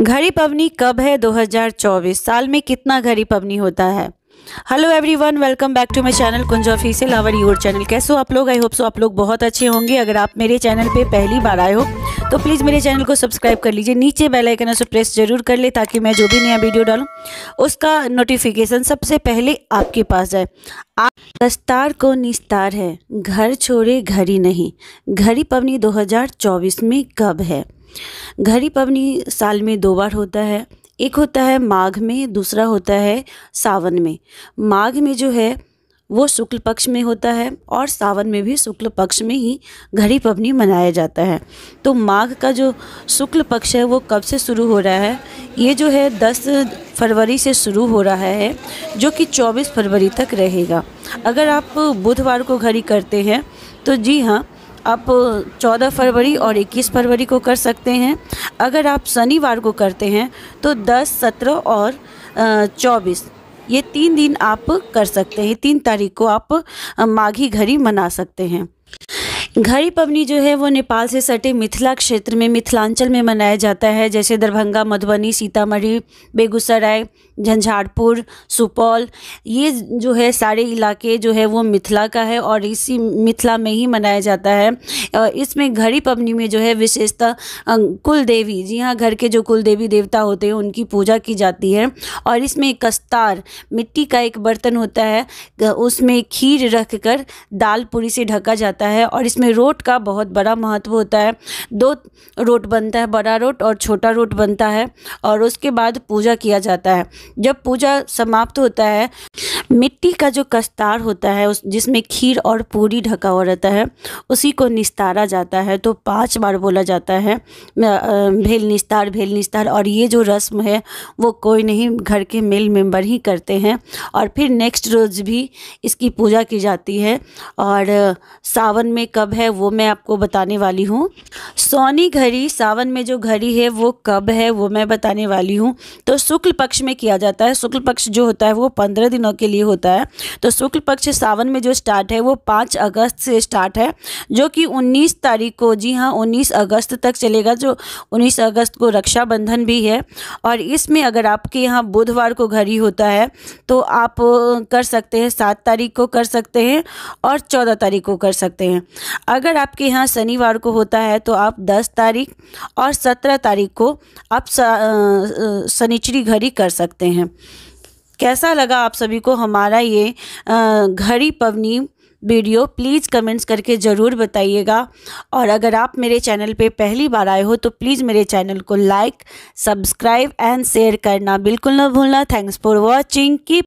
घड़ी पवनी कब है 2024 साल में कितना घड़ी पवनी होता है hello everyone welcome back to my channel Kunj official our your channel कैसे हो आप लोग आई होप सो आप लोग बहुत अच्छे होंगे अगर आप मेरे चैनल पे पहली बार आए हो तो प्लीज़ मेरे चैनल को सब्सक्राइब कर लीजिए नीचे बेल आइकन उसे प्रेस जरूर कर ले ताकि मैं जो भी नया वीडियो डालूँ उसका नोटिफिकेशन सबसे पहले आपके पास जाए आप दस्तार को निस्तार है घर छोड़े घड़ी नहीं घड़ी पवनी दो में कब है घड़ी पवनी साल में दो बार होता है एक होता है माघ में दूसरा होता है सावन में माघ में जो है वो शुक्ल पक्ष में होता है और सावन में भी शुक्ल पक्ष में ही घड़ी पवनी मनाया जाता है तो माघ का जो शुक्ल पक्ष है वो कब से शुरू हो रहा है ये जो है 10 फरवरी से शुरू हो रहा है जो कि 24 फरवरी तक रहेगा अगर आप बुधवार को घड़ी करते हैं तो जी हाँ आप 14 फरवरी और 21 फरवरी को कर सकते हैं अगर आप शनिवार को करते हैं तो 10, 17 और 24 ये तीन दिन आप कर सकते हैं तीन तारीख को आप माघी घड़ी मना सकते हैं घड़ी पवनी जो है वो नेपाल से सटे मिथिला क्षेत्र में मिथिलांचल में मनाया जाता है जैसे दरभंगा मधुबनी सीतामढ़ी बेगूसराय झंझारपुर सुपौल ये जो है सारे इलाके जो है वो मिथिला का है और इसी मिथिला में ही मनाया जाता है इसमें घड़ी पवनी में जो है विशेषता कुल देवी जी हाँ घर के जो कुल देवी देवता होते हैं उनकी पूजा की जाती है और इसमें कस्तार मिट्टी का एक बर्तन होता है उसमें खीर रख कर दाल पूरी से ढका जाता है और इस इसमें रोट का बहुत बड़ा महत्व होता है दो रोट बनता है बड़ा रोट और छोटा रोट बनता है और उसके बाद पूजा किया जाता है जब पूजा समाप्त होता है मिट्टी का जो कस्तार होता है उस जिसमें खीर और पूरी ढका हुआ रहता है उसी को निस्तारा जाता है तो पांच बार बोला जाता है भेल निस्तार भेल निस्तार और ये जो रस्म है वो कोई नहीं घर के मेल मेंबर ही करते हैं और फिर नेक्स्ट रोज़ भी इसकी पूजा की जाती है और सावन में कब है वो मैं आपको बताने वाली हूँ सोनी घड़ी सावन में जो घड़ी है वो कब है वो मैं बताने वाली हूँ तो शुक्ल पक्ष में किया जाता है शुक्ल पक्ष जो होता है वो पंद्रह दिनों के लिए लिए होता है तो शुक्ल पक्ष सावन में जो स्टार्ट है वो पाँच अगस्त से स्टार्ट है जो कि उन्नीस तारीख को जी हाँ उन्नीस अगस्त तक चलेगा जो उन्नीस अगस्त को रक्षाबंधन भी है और इसमें अगर आपके यहाँ बुधवार को घड़ी होता है तो आप कर सकते हैं सात तारीख को कर सकते हैं और चौदह तारीख को कर सकते हैं अगर आपके यहाँ शनिवार को होता है तो आप दस तारीख और सत्रह तारीख को आप शनिचरी घड़ी कर सकते हैं कैसा लगा आप सभी को हमारा ये घड़ी पवनी वीडियो प्लीज़ कमेंट्स करके ज़रूर बताइएगा और अगर आप मेरे चैनल पे पहली बार आए हो तो प्लीज़ मेरे चैनल को लाइक सब्सक्राइब एंड शेयर करना बिल्कुल ना भूलना थैंक्स फॉर वॉचिंग की